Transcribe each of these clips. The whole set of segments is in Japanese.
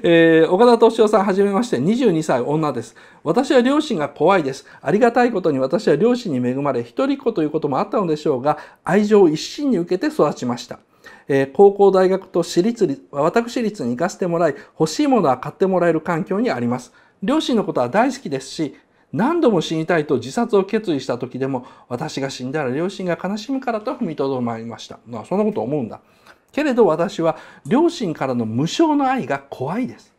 えー、岡田敏夫さんはじめまして22歳女です私は両親が怖いですありがたいことに私は両親に恵まれ一人っ子ということもあったのでしょうが愛情を一身に受けて育ちましたえー、高校大学と私立私立に行かせてもらい欲しいものは買ってもらえる環境にあります両親のことは大好きですし何度も死にたいと自殺を決意した時でも私が死んだら両親が悲しむからと踏みとどまりました、まあ、そんなこと思うんだけれど私は両親からの無償の愛が怖いです。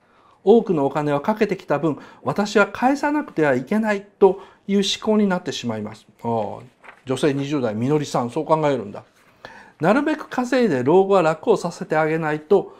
多くのお金をかけてきた分、私は返さなくてはいけないという思考になってしまいます。女性20代、みのりさん、そう考えるんだ。なるべく稼いで老後は楽をさせてあげないと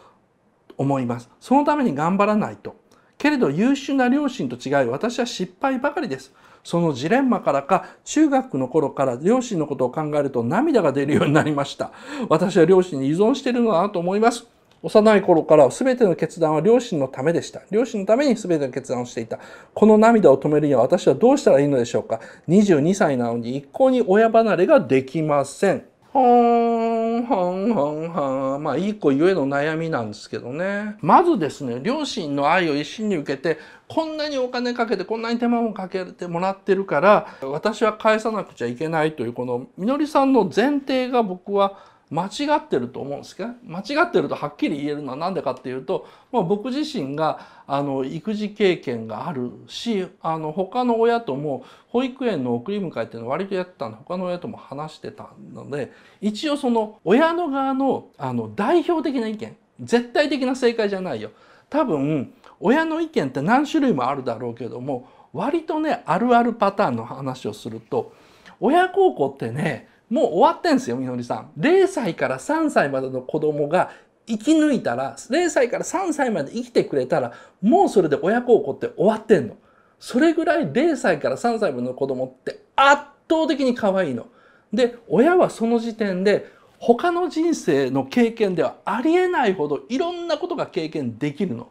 思います。そのために頑張らないと。けれど優秀な両親と違い私は失敗ばかりです。そのジレンマからか中学の頃から両親のことを考えると涙が出るようになりました。私は両親に依存しているのだなと思います。幼い頃から全ての決断は両親のためでした。両親のために全ての決断をしていた。この涙を止めるには私はどうしたらいいのでしょうか。22歳なのに一向に親離れができません。ほんほんほんほんまあいい子ゆえの悩みなんですけどねまずですね両親の愛を一心に受けてこんなにお金かけてこんなに手間もかけてもらってるから私は返さなくちゃいけないというこのみのりさんの前提が僕は間違ってると思うんですけど間違ってるとはっきり言えるのは何でかっていうと、まあ、僕自身があの育児経験があるしあの他の親とも保育園の送り迎えっていうのを割とやってたんで他の親とも話してたので一応その親の側のあの代表的な意見絶対的な正解じゃないよ。多分親の意見って何種類もあるだろうけども割とねあるあるパターンの話をすると親孝行ってねもう終わってんすよ、みのりさん。0歳から3歳までの子供が生き抜いたら、0歳から3歳まで生きてくれたら、もうそれで親孝行って終わってんの。それぐらい0歳から3歳までの子供って圧倒的に可愛いの。で、親はその時点で、他の人生の経験ではありえないほどいろんなことが経験できるの。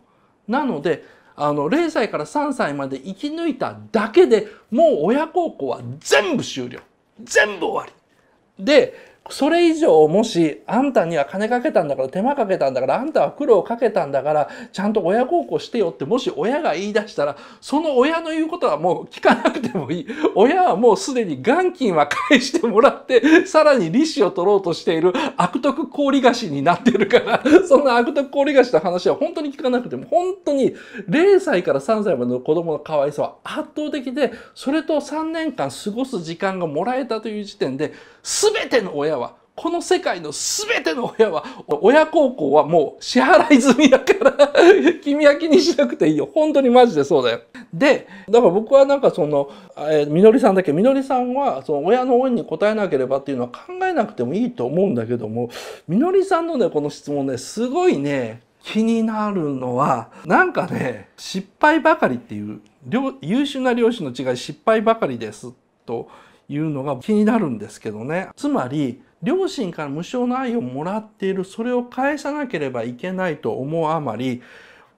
なので、あの、0歳から3歳まで生き抜いただけでもう親孝行は全部終了。全部終わり。でそれ以上もしあんたには金かけたんだから手間かけたんだからあんたは苦労かけたんだからちゃんと親孝行してよってもし親が言い出したらその親の言うことはもう聞かなくてもいい親はもうすでに元金は返してもらってさらに利子を取ろうとしている悪徳氷菓子になってるからそんな悪徳氷菓子の話は本当に聞かなくても本当に0歳から3歳までの子供の可愛さは圧倒的でそれと3年間過ごす時間がもらえたという時点で全ての親この世界の全ての親は、親孝行はもう支払い済みだから 君は気にしなくていいよ。本当にマジでそうだよ。で、だから僕はなんかその、えー、みのりさんだけ、みのりさんは、その親の恩に応えなければっていうのは考えなくてもいいと思うんだけども、みのりさんのね、この質問ね、すごいね、気になるのは、なんかね、失敗ばかりっていう、優秀な両親の違い失敗ばかりですというのが気になるんですけどねつまり両親から無償の愛をもらっているそれを返さなければいけないと思うあまり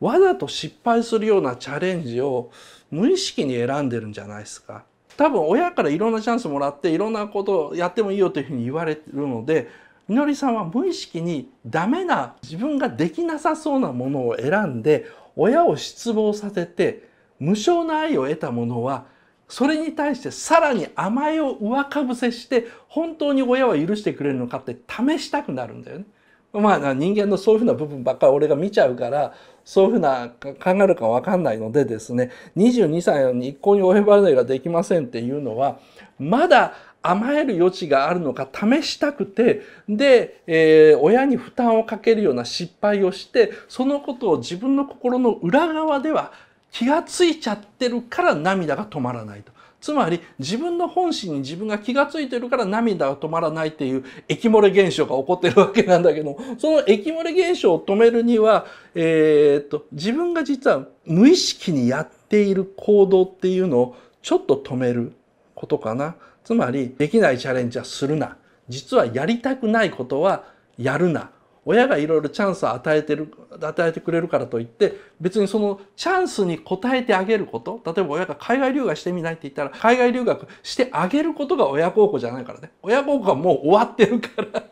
わざと失敗するようなチャレンジを無意識に選んでるんじゃないですか。多分親からいろんなチャンスもらっていろんなことをやってもいいよというふうに言われるのでみのりさんは無意識にダメな自分ができなさそうなものを選んで親を失望させて無償の愛を得たものはそれに対してさらに甘えを上かぶせして本当に親は許してくれるのかって試したくなるんだよね。まあ人間のそういうふうな部分ばっかり俺が見ちゃうからそういうふうな考えるかわかんないのでですね22歳に一向に親離れができませんっていうのはまだ甘える余地があるのか試したくてで、えー、親に負担をかけるような失敗をしてそのことを自分の心の裏側では気がついちゃってるから涙が止まらないと。つまり自分の本心に自分が気がついてるから涙が止まらないっていう液漏れ現象が起こってるわけなんだけどその液漏れ現象を止めるには、えー、っと自分が実は無意識にやっている行動っていうのをちょっと止めることかな。つまりできないチャレンジはするな。実はやりたくないことはやるな。親がいろいろチャンスを与えてる与えてくれるからといって別にそのチャンスに応えてあげること例えば親が海外留学してみないって言ったら海外留学してあげることが親孝行じゃないからね親孝行はもう終わってるから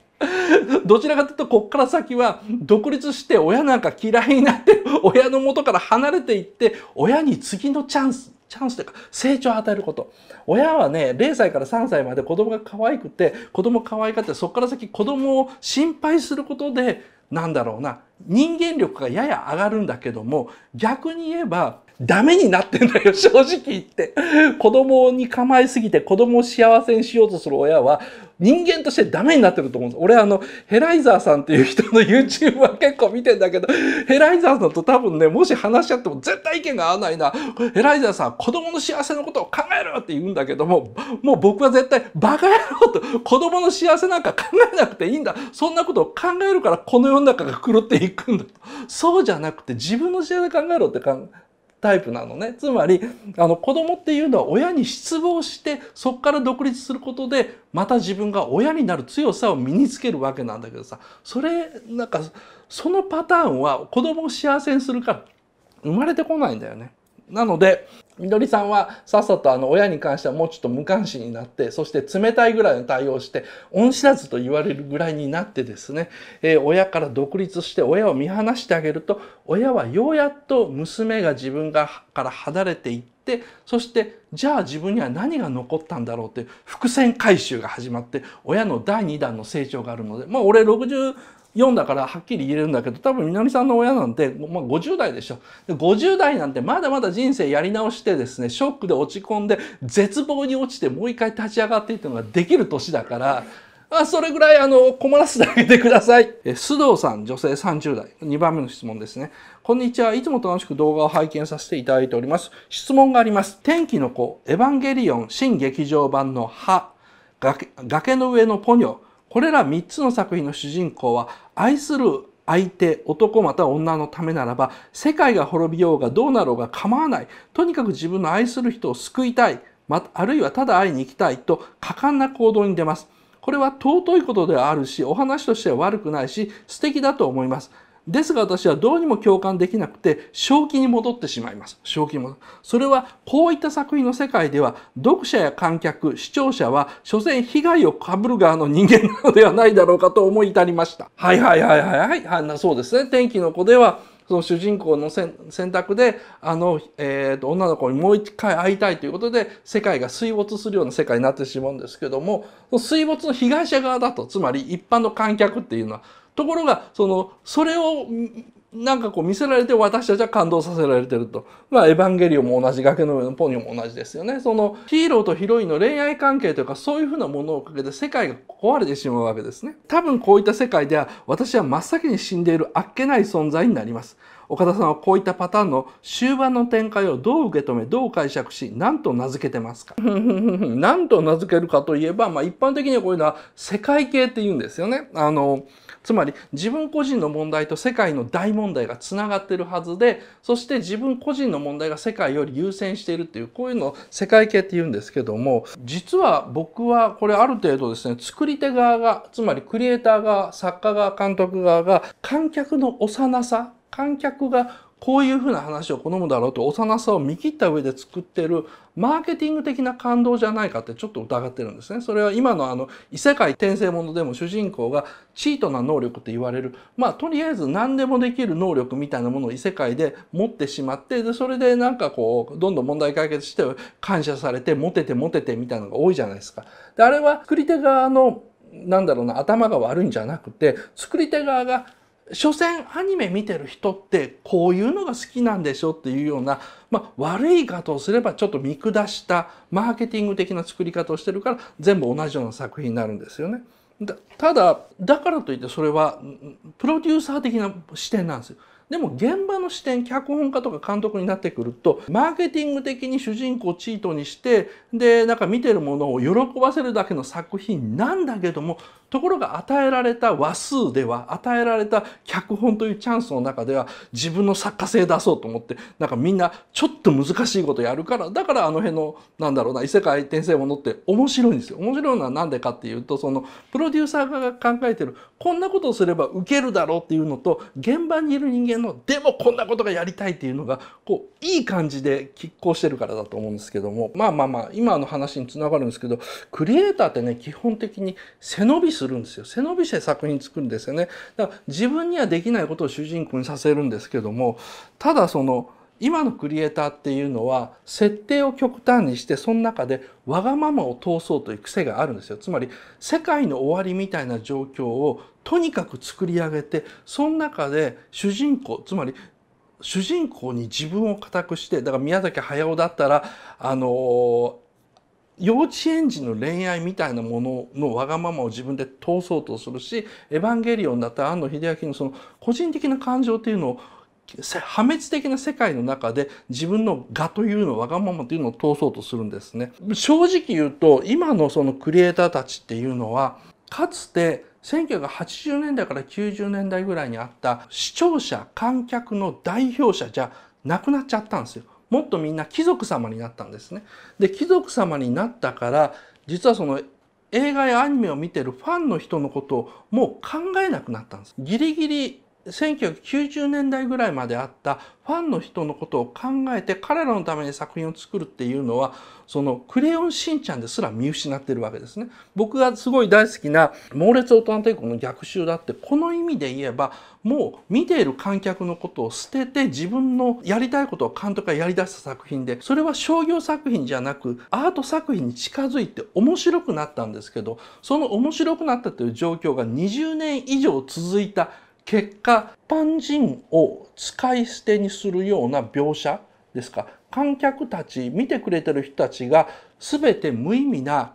どちらかというと、こっから先は、独立して親なんか嫌いになって、親の元から離れていって、親に次のチャンス、チャンスというか、成長を与えること。親はね、0歳から3歳まで子供が可愛くて、子供可愛がって、そこから先子供を心配することで、なんだろうな、人間力がやや上がるんだけども、逆に言えば、ダメになってんだよ、正直言って。子供に構えすぎて子供を幸せにしようとする親は人間としてダメになってると思うんです。俺あの、ヘライザーさんっていう人の YouTube は結構見てんだけど、ヘライザーさんと多分ね、もし話し合っても絶対意見が合わないな。ヘライザーさん、子供の幸せのことを考えろって言うんだけども、もう僕は絶対バカ野郎と子供の幸せなんか考えなくていいんだ。そんなことを考えるからこの世の中が狂っていくんだそうじゃなくて自分の幸せ考えろって考えタイプなのね。つまり、あの、子供っていうのは親に失望して、そこから独立することで、また自分が親になる強さを身につけるわけなんだけどさ、それ、なんか、そのパターンは子供を幸せにするから、生まれてこないんだよね。なので、みどりさんはさっさとあの親に関してはもうちょっと無関心になって、そして冷たいぐらいの対応して、恩知らずと言われるぐらいになってですね、えー、親から独立して親を見放してあげると、親はようやっと娘が自分がから離れていって、そしてじゃあ自分には何が残ったんだろうって伏線回収が始まって、親の第2弾の成長があるので、まあ俺60読んだからはっきり言えるんだけど多分南さんの親なんて、まあ、50代でしょで50代なんてまだまだ人生やり直してですねショックで落ち込んで絶望に落ちてもう一回立ち上がっていくのができる年だから。あそれぐらいあの困らせてあげてくださいえ須藤さん女性30代2番目の質問ですねこんにちはいつも楽しく動画を拝見させていただいております質問があります天気の子エヴァンゲリオン新劇場版の歯崖の上のポニョこれら3つの作品の主人公は愛する相手男または女のためならば世界が滅びようがどうなろうが構わないとにかく自分の愛する人を救いたい、ま、あるいはただ会いに行きたいと果敢な行動に出ますこれは尊いことではあるしお話としては悪くないし素敵だと思いますですが私はどうにも共感できなくて正気に戻ってしまいます。正気に戻それはこういった作品の世界では読者や観客、視聴者は所詮被害を被る側の人間なのではないだろうかと思い至りました。はいはいはいはいはい。はそうですね。天気の子ではその主人公の選択であの、えーと女の子にもう一回会いたいということで世界が水没するような世界になってしまうんですけども水没の被害者側だとつまり一般の観客っていうのはところがそのそれをなんかこう見せられて私たちは感動させられてると。まあ、エヴァンゲリオンも同じ、崖の上のポニョも同じですよね。そのヒーローとヒロインの恋愛関係というか、そういうふうなものをかけて世界が壊れてしまうわけですね。多分こういった世界では、私は真っ先に死んでいるあっけない存在になります。岡田さんはこういったパターンの終盤の展開をどう受け止めどう解釈し何と名付けてますか何 と名付けるかといえば、まあ、一般的にはこういうのは世界系って言うんですよね。あのつまり自分個人の問題と世界の大問題がつながってるはずでそして自分個人の問題が世界より優先しているっていうこういうのを世界系って言うんですけども実は僕はこれある程度ですね作り手側がつまりクリエイター側作家側監督側が観客の幼さ観客がこういうふうな話を好むだろうと幼さを見切った上で作ってるマーケティング的な感動じゃないかってちょっと疑ってるんですね。それは今のあの異世界転生ものでも主人公がチートな能力って言われるまあとりあえず何でもできる能力みたいなものを異世界で持ってしまってでそれでなんかこうどんどん問題解決して感謝されてモテてモテてみたいなのが多いじゃないですか。であれは作り手側のなんだろうな頭が悪いんじゃなくて作り手側が所詮アニメ見てる人ってこういうのが好きなんでしょっていうような、まあ、悪い言い方をすればちょっと見下したマーケティング的な作り方をしてるから全部同じような作品になるんですよね。だただだからといってそれはプロデューサー的な視点なんですよ。でも現場の視点脚本家とか監督になってくるとマーケティング的に主人公をチートにしてでなんか見てるものを喜ばせるだけの作品なんだけどもところが与えられた話数では与えられた脚本というチャンスの中では自分の作家性出そうと思ってなんかみんなちょっと難しいことやるからだからあの辺のなんだろうな異世界転生ものって面白いんですよ。面白いのは何でかっていうとそのプロデューサーが考えてるこんなことをすればウケるだろうっていうのと現場にいる人間間のでもこんなことがやりたいっていうのがこういい感じで拮抗してるからだと思うんですけどもまあまあまあ今の話につながるんですけどクリエイターってね基本的に背伸びするんですよ背伸びして作品作るんですよねだから自分にはできないことを主人公にさせるんですけどもただその今のクリエイターっていうのは設定を極端にしてその中でわがままを通そうという癖があるんですよつまり世界の終わりみたいな状況をとにかく作り上げてその中で主人公つまり主人公に自分を固くしてだから宮崎駿だったらあのー幼稚園児の恋愛みたいなもののわがままを自分で通そうとするし「エヴァンゲリオン」だった庵安野秀明のその個人的な感情っていうのを破滅的な世界の中で自分の我というのわがままというのを通そうとするんですね。正直言うと今のそのクリエイターたちっていうのはかつて1980年代から90年代ぐらいにあった視聴者観客の代表者じゃなくなっちゃったんですよ。もっとみんな貴族様になったんですね。で貴族様になったから実はその映画やアニメを見てるファンの人のことをもう考えなくなったんです。ギリギリ1990年代ぐらいまであったファンの人のことを考えて彼らのために作品を作るっていうのはそのクレヨンしんちゃんですら見失ってるわけですね。僕がすごい大好きな猛烈大人帝国の逆襲だってこの意味で言えばもう見ている観客のことを捨てて自分のやりたいことを監督がやり出した作品でそれは商業作品じゃなくアート作品に近づいて面白くなったんですけどその面白くなったという状況が20年以上続いた結果一般人を使い捨てにするような描写ですか観客たち見てくれてる人たちが全て無意味な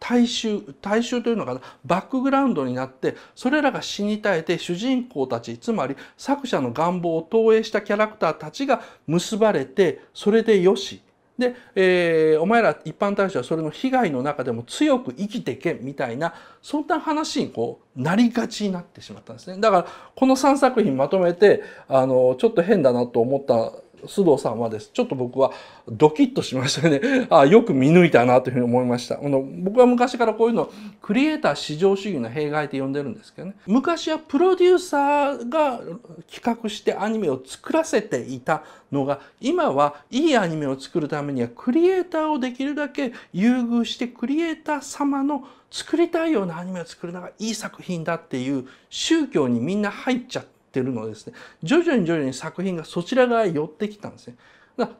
大衆大衆というのかなバックグラウンドになってそれらが死に絶えて主人公たちつまり作者の願望を投影したキャラクターたちが結ばれてそれでよしで、えー、お前ら一般大使はそれの被害の中でも強く生きてけみたいなそんな話にこうなりがちになってしまったんですねだからこの3作品まとめてあのちょっと変だなと思った須藤さんはです。ちょっと僕はドキッとしましたね。あよく見抜いたなというふうに思いました。あの僕は昔からこういうのクリエイター至上主義の弊害って呼んでるんですけどね。昔はプロデューサーが企画してアニメを作らせていたのが、今はいいアニメを作るためにはクリエイターをできるだけ優遇してクリエイター様の作りたいようなアニメを作るのがいい作品だっていう宗教にみんな入っちゃってってるのですね徐々に徐々に作品がそちら側へ寄ってきたんですね。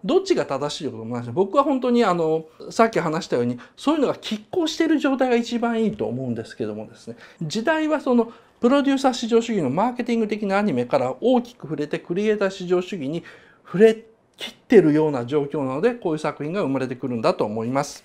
どっちが正しいとかもないし僕は本当にあのさっき話したようにそういうのが拮抗している状態が一番いいと思うんですけどもですね時代はそのプロデューサー至上主義のマーケティング的なアニメから大きく触れてクリエイター至上主義に触れ切ってるような状況なのでこういう作品が生まれてくるんだと思います。